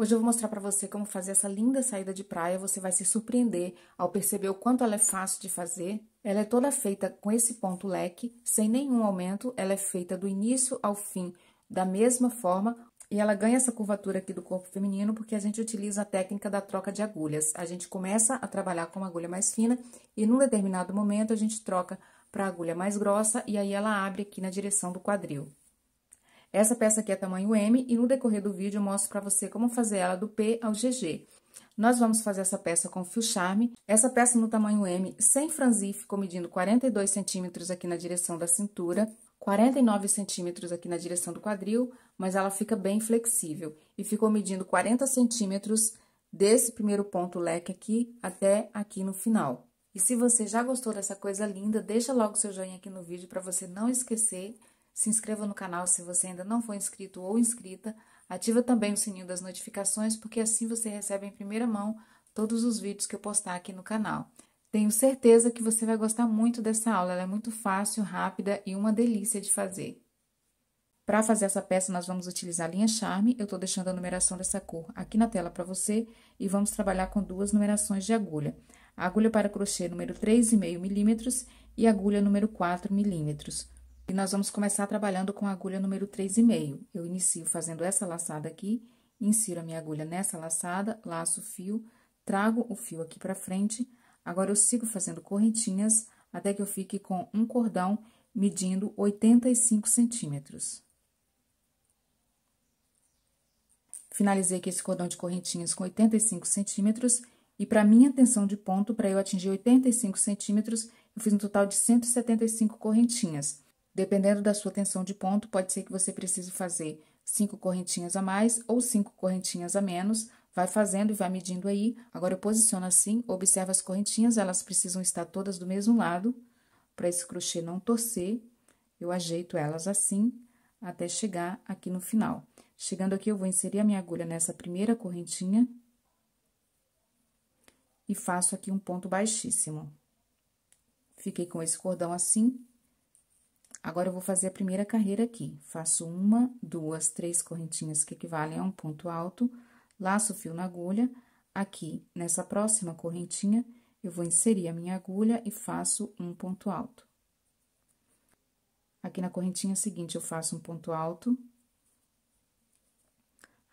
Hoje eu vou mostrar para você como fazer essa linda saída de praia. Você vai se surpreender ao perceber o quanto ela é fácil de fazer. Ela é toda feita com esse ponto leque, sem nenhum aumento. Ela é feita do início ao fim da mesma forma. E ela ganha essa curvatura aqui do corpo feminino porque a gente utiliza a técnica da troca de agulhas. A gente começa a trabalhar com uma agulha mais fina e num determinado momento a gente troca para agulha mais grossa e aí ela abre aqui na direção do quadril. Essa peça aqui é tamanho M e no decorrer do vídeo eu mostro para você como fazer ela do P ao GG. Nós vamos fazer essa peça com fio charme. Essa peça no tamanho M, sem franzir, ficou medindo 42 centímetros aqui na direção da cintura, 49 centímetros aqui na direção do quadril, mas ela fica bem flexível. E ficou medindo 40 centímetros desse primeiro ponto leque aqui até aqui no final. E se você já gostou dessa coisa linda, deixa logo seu joinha aqui no vídeo para você não esquecer se inscreva no canal se você ainda não for inscrito ou inscrita. Ativa também o sininho das notificações, porque assim você recebe em primeira mão todos os vídeos que eu postar aqui no canal. Tenho certeza que você vai gostar muito dessa aula, ela é muito fácil, rápida e uma delícia de fazer. Para fazer essa peça, nós vamos utilizar a linha charme, eu estou deixando a numeração dessa cor aqui na tela para você, e vamos trabalhar com duas numerações de agulha. A agulha para crochê número 3,5 milímetros e agulha número 4 milímetros. E nós vamos começar trabalhando com a agulha número 3,5. Eu inicio fazendo essa laçada aqui, insiro a minha agulha nessa laçada, laço o fio, trago o fio aqui pra frente. Agora, eu sigo fazendo correntinhas até que eu fique com um cordão medindo 85 centímetros. Finalizei aqui esse cordão de correntinhas com 85 centímetros e para minha tensão de ponto, para eu atingir 85 centímetros, eu fiz um total de 175 correntinhas. Dependendo da sua tensão de ponto, pode ser que você precise fazer cinco correntinhas a mais ou cinco correntinhas a menos. Vai fazendo e vai medindo aí. Agora, eu posiciono assim, observa as correntinhas, elas precisam estar todas do mesmo lado, para esse crochê não torcer. Eu ajeito elas assim, até chegar aqui no final. Chegando aqui, eu vou inserir a minha agulha nessa primeira correntinha. E faço aqui um ponto baixíssimo. Fiquei com esse cordão assim, Agora, eu vou fazer a primeira carreira aqui. Faço uma, duas, três correntinhas que equivalem a um ponto alto, laço o fio na agulha. Aqui, nessa próxima correntinha, eu vou inserir a minha agulha e faço um ponto alto. Aqui na correntinha seguinte, eu faço um ponto alto.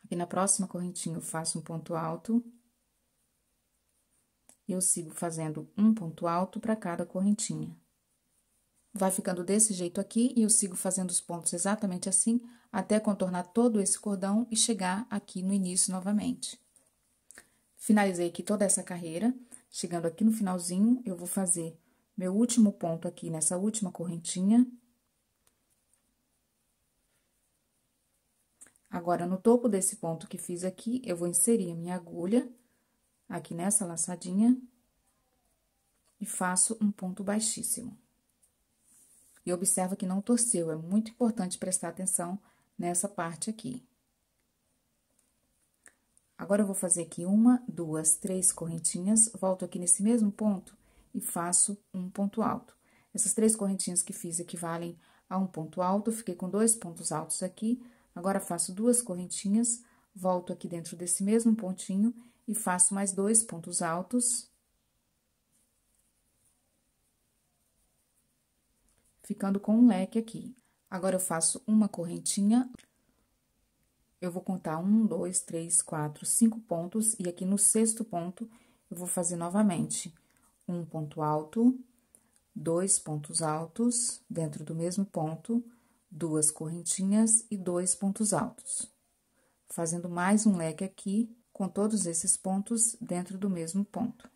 Aqui na próxima correntinha, eu faço um ponto alto. E eu sigo fazendo um ponto alto para cada correntinha. Vai ficando desse jeito aqui e eu sigo fazendo os pontos exatamente assim até contornar todo esse cordão e chegar aqui no início novamente. Finalizei aqui toda essa carreira. Chegando aqui no finalzinho, eu vou fazer meu último ponto aqui nessa última correntinha. Agora, no topo desse ponto que fiz aqui, eu vou inserir a minha agulha aqui nessa laçadinha e faço um ponto baixíssimo. E observa que não torceu, é muito importante prestar atenção nessa parte aqui. Agora, eu vou fazer aqui uma, duas, três correntinhas, volto aqui nesse mesmo ponto e faço um ponto alto. Essas três correntinhas que fiz equivalem a um ponto alto, fiquei com dois pontos altos aqui, agora faço duas correntinhas, volto aqui dentro desse mesmo pontinho e faço mais dois pontos altos ficando com um leque aqui. Agora, eu faço uma correntinha, eu vou contar um, dois, três, quatro, cinco pontos, e aqui no sexto ponto, eu vou fazer novamente um ponto alto, dois pontos altos dentro do mesmo ponto, duas correntinhas e dois pontos altos. Fazendo mais um leque aqui, com todos esses pontos dentro do mesmo ponto.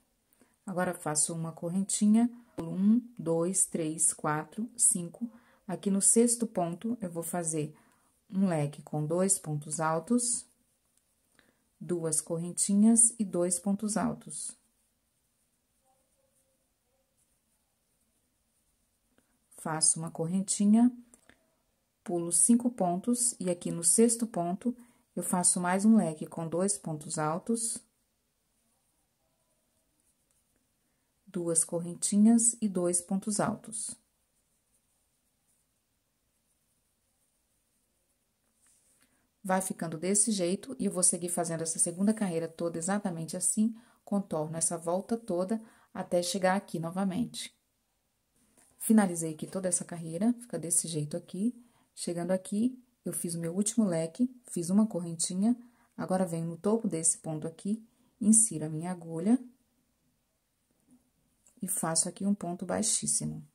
Agora, faço uma correntinha, por um, dois, três, quatro, cinco. Aqui no sexto ponto, eu vou fazer um leque com dois pontos altos, duas correntinhas e dois pontos altos. Faço uma correntinha, pulo cinco pontos, e aqui no sexto ponto, eu faço mais um leque com dois pontos altos, duas correntinhas e dois pontos altos. Vai ficando desse jeito e eu vou seguir fazendo essa segunda carreira toda exatamente assim, contorno essa volta toda até chegar aqui novamente. Finalizei aqui toda essa carreira, fica desse jeito aqui. Chegando aqui, eu fiz o meu último leque, fiz uma correntinha, agora venho no topo desse ponto aqui, insiro a minha agulha e faço aqui um ponto baixíssimo.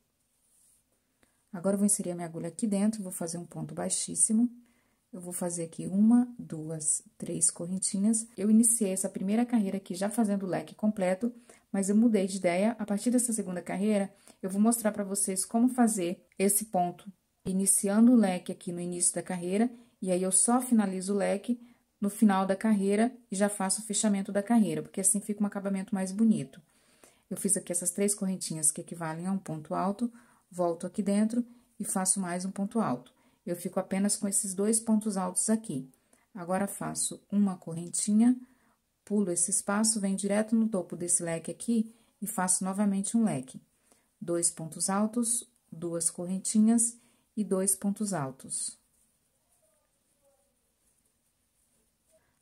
Agora, eu vou inserir a minha agulha aqui dentro, vou fazer um ponto baixíssimo. Eu vou fazer aqui uma, duas, três correntinhas. Eu iniciei essa primeira carreira aqui já fazendo o leque completo, mas eu mudei de ideia. A partir dessa segunda carreira, eu vou mostrar para vocês como fazer esse ponto, iniciando o leque aqui no início da carreira, e aí eu só finalizo o leque no final da carreira e já faço o fechamento da carreira, porque assim fica um acabamento mais bonito. Eu fiz aqui essas três correntinhas que equivalem a um ponto alto, volto aqui dentro e faço mais um ponto alto. Eu fico apenas com esses dois pontos altos aqui. Agora, faço uma correntinha, pulo esse espaço, venho direto no topo desse leque aqui e faço novamente um leque. Dois pontos altos, duas correntinhas e dois pontos altos.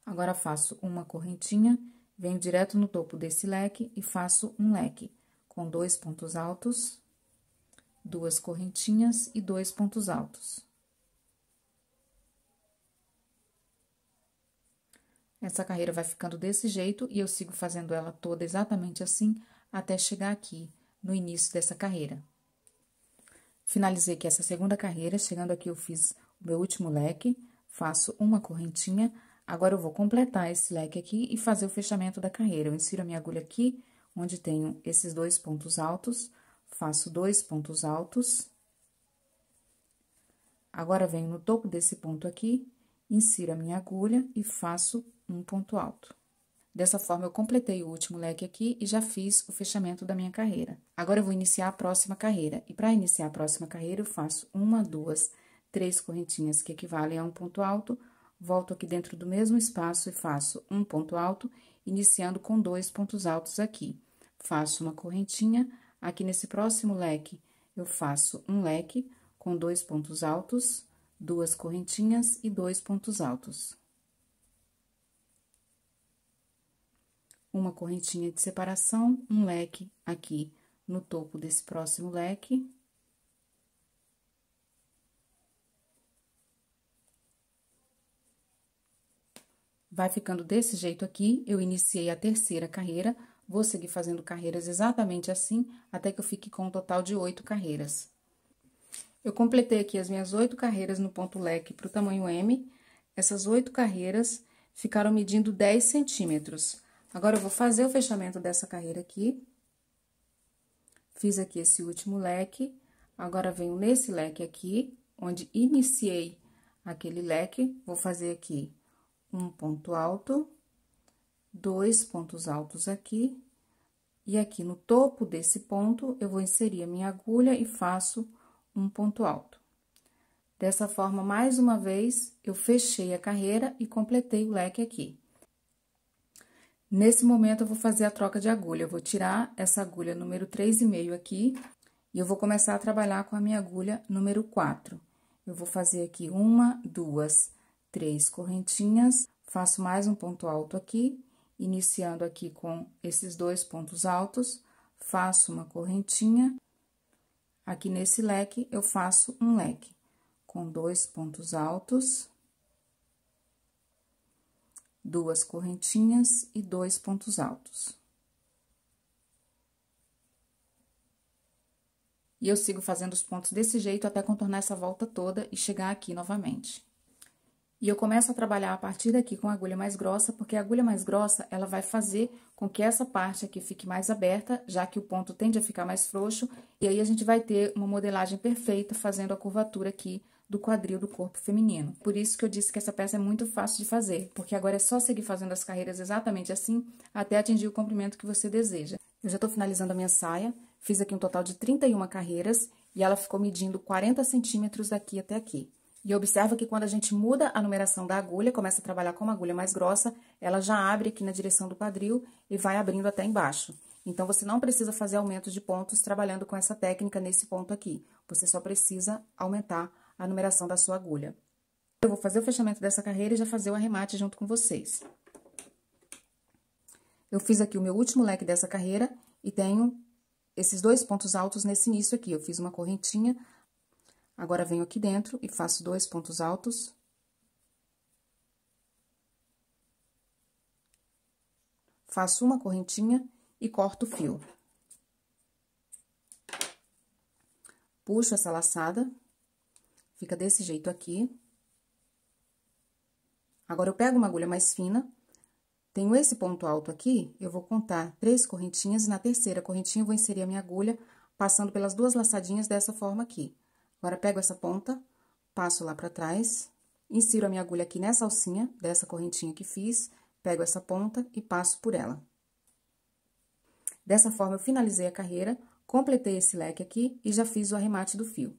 Agora, faço uma correntinha, Venho direto no topo desse leque e faço um leque com dois pontos altos, duas correntinhas e dois pontos altos. Essa carreira vai ficando desse jeito e eu sigo fazendo ela toda exatamente assim até chegar aqui no início dessa carreira. Finalizei aqui essa segunda carreira, chegando aqui eu fiz o meu último leque, faço uma correntinha, Agora eu vou completar esse leque aqui e fazer o fechamento da carreira. Eu insiro a minha agulha aqui, onde tenho esses dois pontos altos, faço dois pontos altos. Agora, venho no topo desse ponto aqui, insiro a minha agulha e faço um ponto alto. Dessa forma, eu completei o último leque aqui e já fiz o fechamento da minha carreira. Agora, eu vou iniciar a próxima carreira. E para iniciar a próxima carreira, eu faço uma, duas, três correntinhas que equivalem a um ponto alto, volto aqui dentro do mesmo espaço e faço um ponto alto, iniciando com dois pontos altos aqui. Faço uma correntinha, aqui nesse próximo leque, eu faço um leque com dois pontos altos, duas correntinhas e dois pontos altos. Uma correntinha de separação, um leque aqui no topo desse próximo leque, Vai ficando desse jeito aqui, eu iniciei a terceira carreira, vou seguir fazendo carreiras exatamente assim, até que eu fique com um total de oito carreiras. Eu completei aqui as minhas oito carreiras no ponto leque para o tamanho M. Essas oito carreiras ficaram medindo 10 centímetros. Agora, eu vou fazer o fechamento dessa carreira aqui. Fiz aqui esse último leque. Agora, venho nesse leque aqui, onde iniciei aquele leque, vou fazer aqui um ponto alto, dois pontos altos aqui, e aqui no topo desse ponto, eu vou inserir a minha agulha e faço um ponto alto. Dessa forma, mais uma vez, eu fechei a carreira e completei o leque aqui. Nesse momento, eu vou fazer a troca de agulha. Eu vou tirar essa agulha número 3,5 aqui e eu vou começar a trabalhar com a minha agulha número 4. Eu vou fazer aqui uma, duas, três correntinhas, faço mais um ponto alto aqui, iniciando aqui com esses dois pontos altos, faço uma correntinha, aqui nesse leque eu faço um leque com dois pontos altos, duas correntinhas e dois pontos altos. E eu sigo fazendo os pontos desse jeito até contornar essa volta toda e chegar aqui novamente. E eu começo a trabalhar a partir daqui com a agulha mais grossa, porque a agulha mais grossa, ela vai fazer com que essa parte aqui fique mais aberta, já que o ponto tende a ficar mais frouxo, e aí a gente vai ter uma modelagem perfeita fazendo a curvatura aqui do quadril do corpo feminino. Por isso que eu disse que essa peça é muito fácil de fazer, porque agora é só seguir fazendo as carreiras exatamente assim, até atingir o comprimento que você deseja. Eu já tô finalizando a minha saia, fiz aqui um total de 31 carreiras, e ela ficou medindo 40 centímetros daqui até aqui. E observa que quando a gente muda a numeração da agulha, começa a trabalhar com uma agulha mais grossa, ela já abre aqui na direção do quadril e vai abrindo até embaixo. Então, você não precisa fazer aumento de pontos trabalhando com essa técnica nesse ponto aqui. Você só precisa aumentar a numeração da sua agulha. Eu vou fazer o fechamento dessa carreira e já fazer o arremate junto com vocês. Eu fiz aqui o meu último leque dessa carreira e tenho esses dois pontos altos nesse início aqui. Eu fiz uma correntinha, Agora, venho aqui dentro e faço dois pontos altos. Faço uma correntinha e corto o fio. Puxo essa laçada, fica desse jeito aqui. Agora, eu pego uma agulha mais fina, tenho esse ponto alto aqui, eu vou contar três correntinhas, e na terceira correntinha eu vou inserir a minha agulha, passando pelas duas laçadinhas dessa forma aqui. Agora, pego essa ponta, passo lá pra trás, insiro a minha agulha aqui nessa alcinha, dessa correntinha que fiz, pego essa ponta e passo por ela. Dessa forma, eu finalizei a carreira, completei esse leque aqui e já fiz o arremate do fio.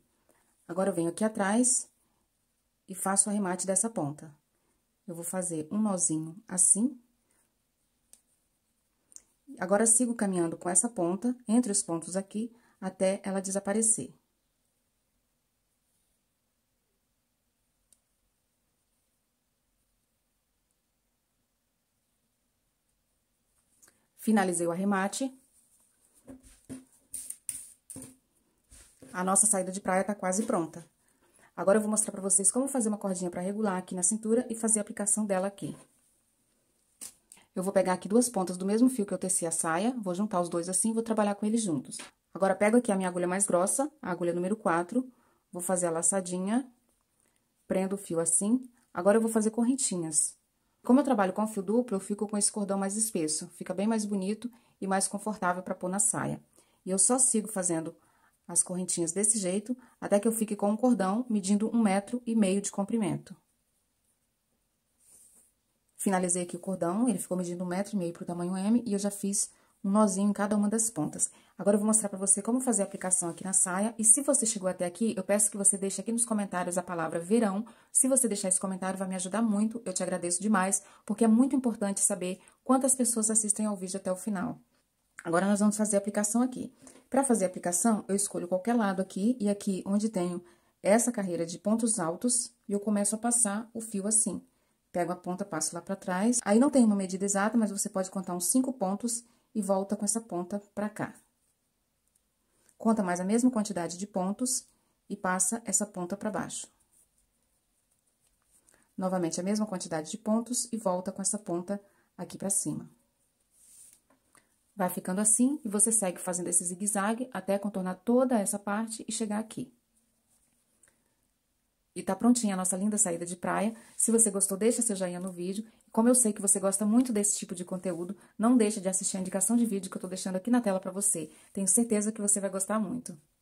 Agora, eu venho aqui atrás e faço o arremate dessa ponta. Eu vou fazer um nozinho assim. Agora, sigo caminhando com essa ponta, entre os pontos aqui, até ela desaparecer. Finalizei o arremate. A nossa saída de praia tá quase pronta. Agora eu vou mostrar pra vocês como fazer uma cordinha pra regular aqui na cintura e fazer a aplicação dela aqui. Eu vou pegar aqui duas pontas do mesmo fio que eu teci a saia, vou juntar os dois assim e vou trabalhar com eles juntos. Agora, pego aqui a minha agulha mais grossa, a agulha número 4, vou fazer a laçadinha, prendo o fio assim. Agora, eu vou fazer correntinhas. Como eu trabalho com fio duplo, eu fico com esse cordão mais espesso. Fica bem mais bonito e mais confortável para pôr na saia. E eu só sigo fazendo as correntinhas desse jeito, até que eu fique com um cordão medindo um metro e meio de comprimento. Finalizei aqui o cordão, ele ficou medindo um metro e meio para o tamanho M, e eu já fiz um nozinho em cada uma das pontas. Agora eu vou mostrar para você como fazer a aplicação aqui na saia. E se você chegou até aqui, eu peço que você deixe aqui nos comentários a palavra verão. Se você deixar esse comentário, vai me ajudar muito. Eu te agradeço demais, porque é muito importante saber quantas pessoas assistem ao vídeo até o final. Agora, nós vamos fazer a aplicação aqui. Para fazer a aplicação, eu escolho qualquer lado aqui e aqui onde tenho essa carreira de pontos altos, e eu começo a passar o fio assim. Pego a ponta, passo lá para trás. Aí não tem uma medida exata, mas você pode contar uns cinco pontos e volta com essa ponta pra cá. Conta mais a mesma quantidade de pontos e passa essa ponta pra baixo. Novamente a mesma quantidade de pontos e volta com essa ponta aqui pra cima. Vai ficando assim e você segue fazendo esse zigue-zague até contornar toda essa parte e chegar aqui. E tá prontinha a nossa linda saída de praia. Se você gostou, deixa seu joinha no vídeo. Como eu sei que você gosta muito desse tipo de conteúdo, não deixe de assistir a indicação de vídeo que eu tô deixando aqui na tela para você. Tenho certeza que você vai gostar muito.